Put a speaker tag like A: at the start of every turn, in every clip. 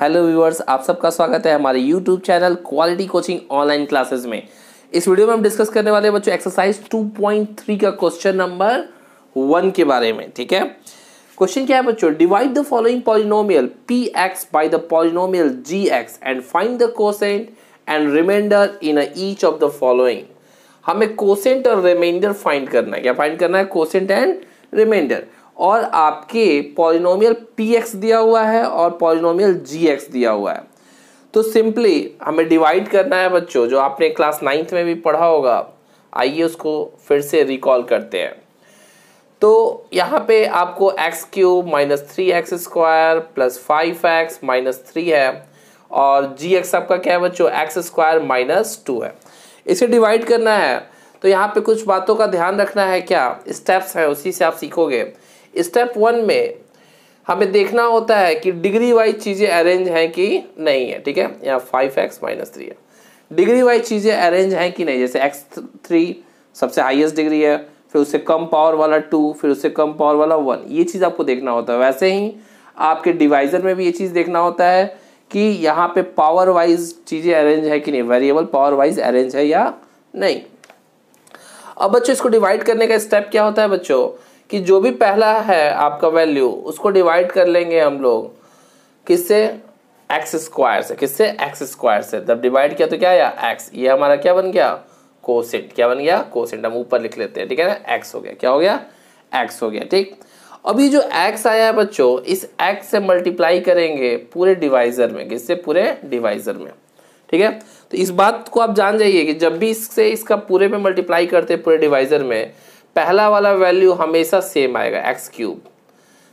A: hello viewers आप सबका स्वागत है हमारे YouTube channel quality coaching online classes में इस वीडियो में हम डिस्कस करने वाले बच्चों एक्सरसाइज 2.3 का क्वेश्चन नंबर वन के बारे में ठीक है क्वेश्चन क्या है बच्चों divide the following polynomial P X by the polynomial G X and find the quotient and remainder in each of the following हमें कोसेंट और रिमाइंडर फाइंड करना है क्या फाइंड करना है कोसेंट एंड रिमाइंडर और आपके पॉलिनोमियल पी एक्स दिया हुआ है और पॉलिनोमियल जी एक्स दिया हुआ है तो सिंपली हमें डिवाइड करना है बच्चों जो आपने क्लास नाइन्थ में भी पढ़ा होगा आइए उसको फिर से रिकॉल करते हैं तो यहाँ पे आपको X cube minus three X square plus five X minus three है और जी एक्स आपका क्या है बच्चों एक्स स्क्वायर माइनस टू है इसे डिवाइड करना है तो यहाँ पे कुछ बातों का ध्यान रखना है क्या स्टेप्स हैं उसी से आप सीखोगे स्टेप वन में हमें देखना होता है कि डिग्री वाइज चीज़ें अरेंज हैं कि नहीं है ठीक है यहाँ फाइव एक्स माइनस थ्री है डिग्री वाइज चीज़ें अरेंज हैं कि नहीं जैसे एक्स थ्री सबसे हाईएस्ट डिग्री है फिर उससे कम पावर वाला टू फिर उससे कम पावर वाला वन ये चीज़ आपको देखना होता है वैसे ही आपके डिवाइजर में भी ये चीज़ देखना होता है कि यहाँ पे पावर वाइज चीज़ें अरेंज है कि नहीं वेरिएबल पावर वाइज अरेंज है या नहीं अब बच्चों इसको डिवाइड करने का स्टेप क्या होता है बच्चों कि जो भी पहला है आपका वैल्यू उसको डिवाइड कर लेंगे हम लोग किससे एक्स स्क्वायर से किससे एक्स स्क्वायर से जब डिवाइड किया तो क्या आया एक्स ये हमारा क्या बन गया कोसेंट क्या बन गया कोसेंट हम ऊपर लिख लेते हैं ठीक है ना एक्स हो गया क्या हो गया एक्स हो गया ठीक अभी जो एक्स आया है बच्चों इस एक्स से मल्टीप्लाई करेंगे पूरे डिवाइजर में किससे पूरे डिवाइजर में ठीक है तो इस बात को आप जान जाइए कि जब भी इससे इसका पूरे में मल्टीप्लाई करते पूरे डिवाइजर में पहला वाला वैल्यू हमेशा सेम आएगा एक्स क्यूब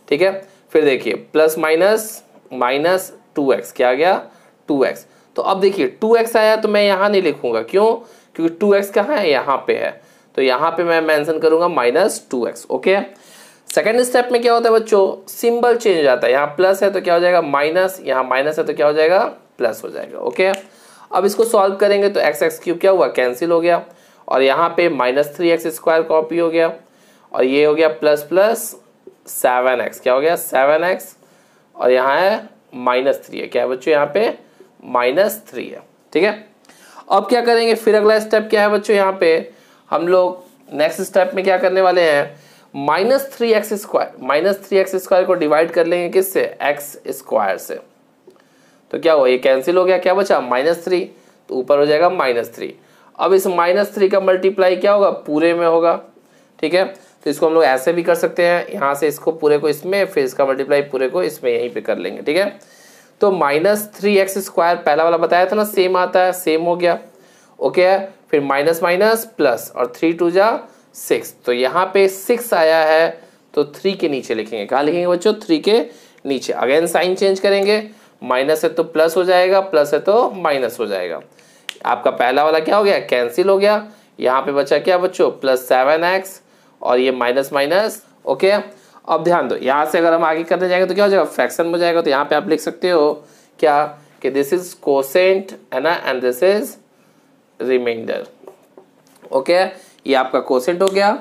A: ठीक है फिर देखिए plus minus minus two X क्या गया टू एक्स तो अब देखिए टू एक्स आया तो मैं यहाँ नहीं लिखूंगा क्यों क्योंकि टू एक्स कहाँ है यहाँ पे है तो यहाँ पे मैं मेंशन करूँगा minus two X okay second step में क्या होता है बच्चों सिंबल चेंज हो जाता है यहाँ प्लस है तो क्या हो जाएगा माइनस यहाँ माइनस है तो क्या हो जाएगा प्लस हो जाएगा ओके अब इसको सॉल्व करेंगे तो एक्स एक्स क्यूब क्या हुआ कैंसिल हो गया और यहाँ पे minus three X square copy हो गया और ये हो गया प्लस प्लस सेवन एक्स क्या हो गया सेवन एक्स और यहाँ है माइनस थ्री है क्या है बच्चों यहाँ पे माइनस थ्री है ठीक है अब क्या करेंगे फिर अगला स्टेप क्या है बच्चों यहाँ पे हम लोग नेक्स्ट स्टेप में क्या करने वाले हैं minus three X square minus three X square को डिवाइड कर लेंगे किससे एक्स स्क्वायर से तो क्या हुआ ये कैंसिल हो गया क्या बचा माइनस थ्री तो ऊपर हो जाएगा माइनस थ्री अब इस माइनस थ्री का मल्टीप्लाई क्या होगा पूरे में होगा ठीक है तो इसको हम लोग ऐसे भी कर सकते हैं यहाँ से इसको पूरे को इसमें फिर इसका मल्टीप्लाई पूरे को इसमें यहीं पर कर लेंगे ठीक है तो माइनस थ्री एक्स स्क्वायर पहला वाला बताया था ना सेम आता है सेम हो गया ओके फिर माइनस माइनस प्लस और थ्री टू जा सिक्स तो यहाँ पे सिक्स आया है तो थ्री के नीचे लिखेंगे कहाँ लिखेंगे बच्चों थ्री के नीचे अगेन साइन चेंज करेंगे माइनस है तो प्लस हो जाएगा प्लस है तो माइनस हो जाएगा आपका पहला वाला क्या हो गया कैंसिल हो गया यहाँ पे बचा क्या बच्चों प्लस सेवन एक्स और ये माइनस माइनस ओके अब ध्यान दो यहाँ से अगर हम आगे करने जाएंगे तो क्या हो जाएगा फ्रैक्शन में जाएगा तो यहाँ पे आप लिख सकते हो क्या कि दिस इज कोसेंट है ना and this is remainder okay ये आपका कोसेंट हो गया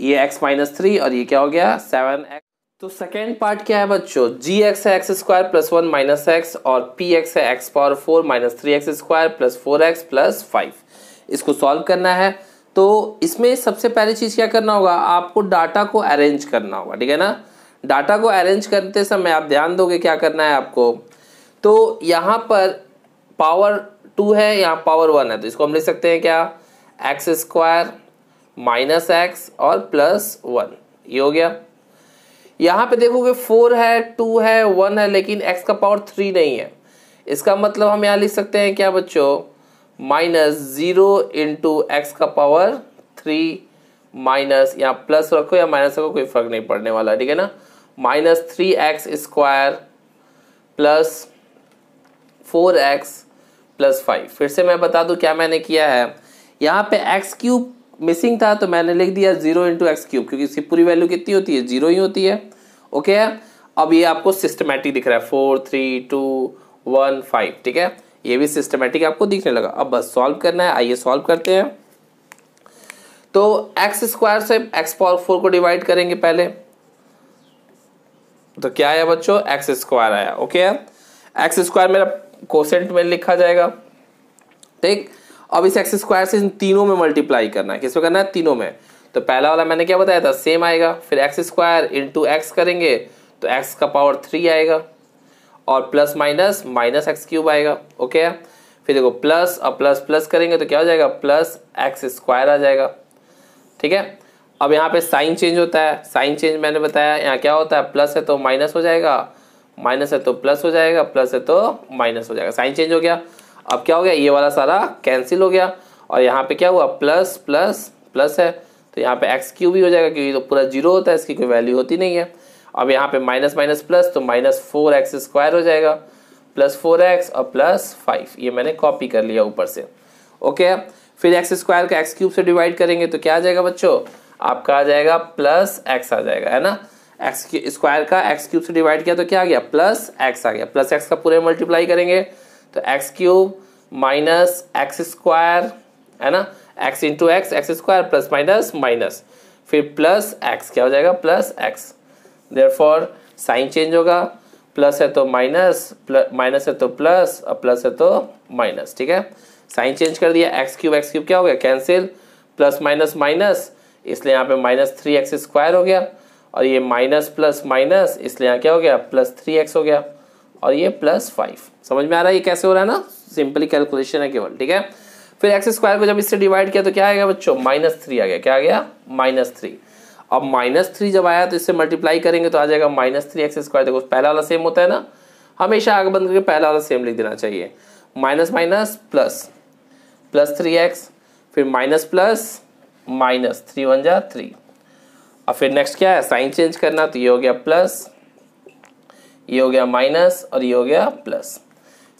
A: ये एक्स माइनस थ्री और ये क्या हो गया सेवन एक्स तो सेकेंड पार्ट क्या है बच्चों जी एक्स है X square plus one minus X और पी एक्स है X power four minus three X square plus four X plus five इसको सॉल्व करना है तो इसमें सबसे पहली चीज़ क्या करना होगा आपको डाटा को अरेंज करना होगा ठीक है ना डाटा को अरेंज करते समय आप ध्यान दोगे क्या करना है आपको तो यहाँ पर पावर टू है यहाँ पावर वन है तो इसको हम लिख सकते हैं क्या एक्स स्क्वायर माइनस एक्स और प्लस वन ये हो गया यहाँ पे देखोगे फोर है टू है वन है लेकिन एक्स का पावर थ्री नहीं है इसका मतलब हम यहां लिख सकते हैं क्या बच्चों माइनस जीरो इंटू एक्स का पावर थ्री माइनस यहाँ प्लस रखो या माइनस रखो कोई फर्क नहीं पड़ने वाला ठीक है ना minus three X square plus four X plus five फिर से मैं बता दूं क्या मैंने किया है यहाँ पे एक्स क्यूब मिसिंग था तो मैंने लिख दिया जीरो इंटू एक्स क्यूब क्योंकि इसकी पूरी वैल्यू कितनी होती है जीरो ही होती है ओके है अब ये आपको सिस्टमेटिक दिख रहा है four three two one five ठीक है ये भी सिस्टमेटिक आपको दिखने लगा अब बस सॉल्व करना है आइए सॉल्व करते हैं तो एक्स स्क्वायर से एक्स पावर फोर को डिवाइड करेंगे पहले तो क्या आया बच्चों एक्स स्क्वायर आया ओके एक्स स्क्वायर मेरा कोसेंट में लिखा जाएगा ठीक अब इस एक्स स्क्वायर से इन तीनों में मल्टीप्लाई करना है किस में करना है तीनों में तो पहला वाला मैंने क्या बताया था सेम आएगा फिर एक्स स्क्वायर इंटू एक्स करेंगे तो एक्स का पावर थ्री आएगा और plus minus minus X cube आएगा ओके फिर देखो प्लस और प्लस प्लस करेंगे तो क्या हो जाएगा प्लस एक्स स्क्वायर आ जाएगा ठीक है अब यहाँ पे साइन चेंज होता है साइन चेंज मैंने बताया यहाँ क्या होता है प्लस है तो माइनस हो जाएगा माइनस है तो प्लस हो जाएगा प्लस है तो माइनस हो जाएगा साइन चेंज हो गया अब क्या हो गया ये वाला सारा कैंसिल हो गया और यहाँ पे क्या हुआ प्लस प्लस प्लस है तो यहाँ पे एक्स क्यूब ही हो जाएगा क्योंकि तो पूरा जीरो होता है इसकी कोई वैल्यू होती नहीं है अब यहाँ पे माइनस माइनस प्लस तो माइनस फोर एक्स स्क्वायर हो जाएगा प्लस फोर एक्स और प्लस फाइव ये मैंने कॉपी कर लिया ऊपर से ओके फिर एक्स स्क्वायर का एक्स क्यूब से डिवाइड करेंगे तो क्या आ जाएगा बच्चों आपका आ जाएगा प्लस एक्स आ जाएगा है ना एक्स स्क्वायर का एक्स क्यूब से डिवाइड किया तो क्या आ गया प्लस एक्स आ गया प्लस एक्स का पूरे मल्टीप्लाई करेंगे तो X cube minus x square है ना X into X X square plus minus minus फिर प्लस एक्स क्या हो जाएगा plus X therefore sign change होगा प्लस है तो माइनस माइनस है तो प्लस और प्लस है तो माइनस ठीक है साइन चेंज कर दिया एक्स क्यूब एक्स क्यूब क्या हो गया कैंसिल प्लस माइनस माइनस इसलिए यहाँ पे माइनस थ्री एक्स स्क्वायर हो गया और ये माइनस प्लस माइनस इसलिए यहाँ क्या हो गया प्लस थ्री एक्स हो गया और ये प्लस फाइव समझ में आ रहा है ये कैसे हो रहा है ना सिंपली कैलकुलेशन है केवल ठीक है फिर एक्स स्क्वायर को जब इससे डिवाइड किया तो क्या आ गया बच्चों माइनस थ्री आ गया क्या आ गया माइनस थ्री अब माइनस थ्री जब आया तो इससे मल्टीप्लाई करेंगे तो आ जाएगा माइनस थ्री एक्स स्क्वायर देखो पहला वाला सेम होता है ना हमेशा आगे बंद करके पहला वाला सेम लिख देना चाहिए minus minus plus plus three X फिर minus plus minus three one जा थ्री और फिर नेक्स्ट क्या है साइन चेंज करना तो ये हो गया प्लस ये हो गया माइनस और ये हो गया प्लस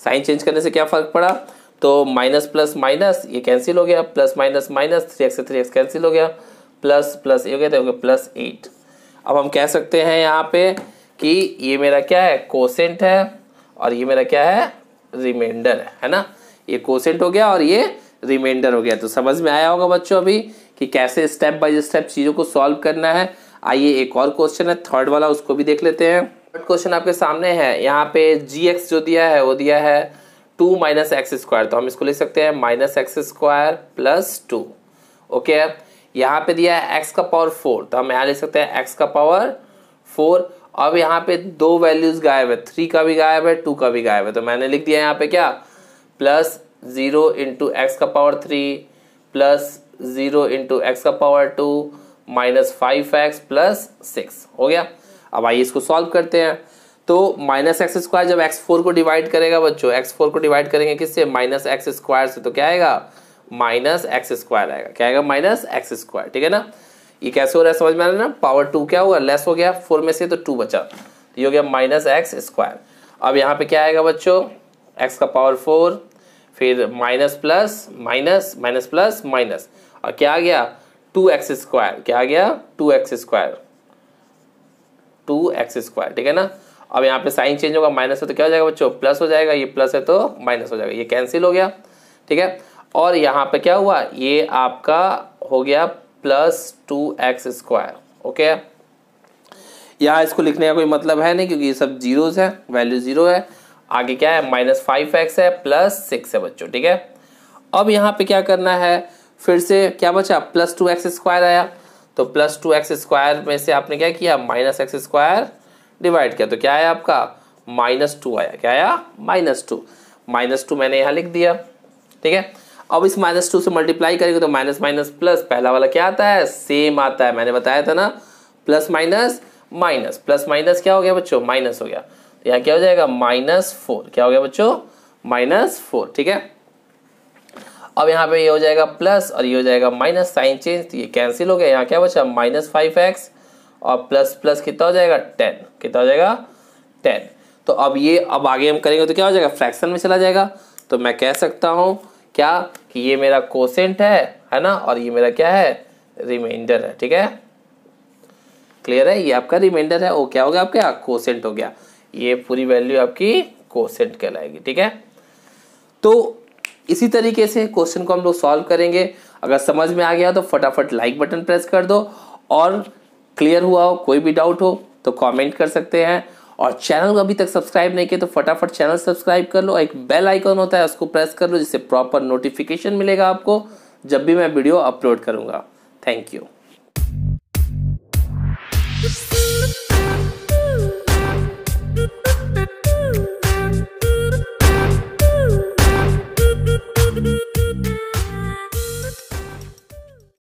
A: साइन चेंज करने से क्या फ़र्क पड़ा तो माइनस प्लस माइनस ये कैंसिल हो गया plus minus minus three X three X cancel हो गया प्लस प्लस ये हो गया तो हो गया प्लस एट अब हम कह सकते हैं यहाँ पे कि ये मेरा क्या है कोसेंट है और ये मेरा क्या है रिमाइंडर है है ना ये कोसेंट हो गया और ये रिमाइंडर हो गया तो समझ में आया होगा बच्चों अभी कि कैसे स्टेप बाय स्टेप चीज़ों को सॉल्व करना है आइए एक और क्वेश्चन है थर्ड वाला उसको भी देख लेते हैं थर्ड क्वेश्चन आपके सामने है यहाँ पे जी एक्स जो दिया है वो दिया है टू माइनस एक्स स्क्वायर तो हम इसको लिख सकते हैं minus x square plus two okay यहाँ पे दिया है एक्स का पावर फोर तो हम यहाँ लिख सकते हैं एक्स का पावर फोर अब यहाँ पे दो वैल्यूज गायब है थ्री का भी गायब है टू का भी गायब है तो मैंने लिख दिया यहाँ पे क्या प्लस ज़ीरो इंटू एक्स का power three plus zero into x का power two minus five x plus six हो गया अब आइए इसको सॉल्व करते हैं तो माइनस एक्स स्क्वायर जब एक्स फोर को डिवाइड करेगा बच्चों एक्स फोर को डिवाइड करेंगे किससे माइनस एक्स स्क्वायर से तो क्या आएगा माइनस एक्स स्क्वायर आएगा क्या आएगा माइनस एक्स स्क्वायर ठीक है ना ये कैसे हो रहा है समझ में आ रहा है ना पावर टू क्या होगा लेस हो गया फोर में से तो टू बचा तो ये हो गया माइनस एक्स स्क्वायर अब यहाँ पे क्या आएगा बच्चों एक्स का पावर फोर फिर minus plus minus minus plus minus और क्या आ गया टू एक्स स्क्वायर क्या आ गया two x square two x square ठीक है ना अब यहाँ पे साइन चेंज होगा माइनस है तो क्या हो जाएगा बच्चों प्लस हो जाएगा ये प्लस है तो माइनस हो जाएगा ये कैंसिल हो गया ठीक है और यहाँ पे क्या हुआ ये आपका हो गया plus two x square okay यहाँ इसको लिखने का कोई मतलब है नहीं क्योंकि ये सब जीरोज़ है वैल्यू ज़ीरो है आगे क्या है माइनस फाइव एक्स है प्लस सिक्स है बच्चों ठीक है अब यहाँ पे क्या करना है फिर से क्या बचा प्लस टू एक्स स्क्वायर आया तो प्लस टू एक्स स्क्वायर में से आपने क्या किया माइनस एक्स स्क्वायर डिवाइड किया तो क्या आया आपका माइनस टू आया क्या आया माइनस टू माइनस टू मैंने यहाँ लिख दिया ठीक है अब इस माइनस टू से मल्टीप्लाई करेंगे तो माइनस माइनस प्लस पहला वाला क्या आता है सेम आता है मैंने बताया था ना plus minus minus plus minus क्या हो गया बच्चों माइनस हो गया तो यहाँ क्या हो जाएगा माइनस फोर क्या हो गया बच्चों माइनस फोर ठीक है अब यहाँ पे ये हो जाएगा प्लस और ये हो जाएगा माइनस साइन चेंज ये कैंसिल हो गया यहाँ क्या बचा माइनस फाइव एक्स और प्लस प्लस कितना हो जाएगा टेन कितना हो जाएगा टेन तो अब ये अब आगे हम करेंगे तो क्या हो जाएगा फ्रैक्शन में चला जाएगा तो मैं कह सकता हूँ क्या कि ये मेरा कोसेंट है है ना और ये मेरा क्या है रिमाइंडर है ठीक है क्लियर है ये आपका रिमाइंडर है वो क्या हो गया आपका कोसेंट हो गया ये पूरी वैल्यू आपकी कोसेंट कहलाएगी ठीक है तो इसी तरीके से क्वेश्चन को हम लोग सॉल्व करेंगे अगर समझ में आ गया तो फटाफट लाइक बटन प्रेस कर दो और क्लियर हुआ हो कोई भी डाउट हो तो कमेंट कर सकते हैं और चैनल को अभी तक सब्सक्राइब नहीं किया तो फटाफट चैनल सब्सक्राइब कर लो एक बेल आइकन होता है उसको प्रेस कर लो जिससे प्रॉपर नोटिफिकेशन मिलेगा आपको जब भी मैं वीडियो अपलोड करूँगा थैंक यू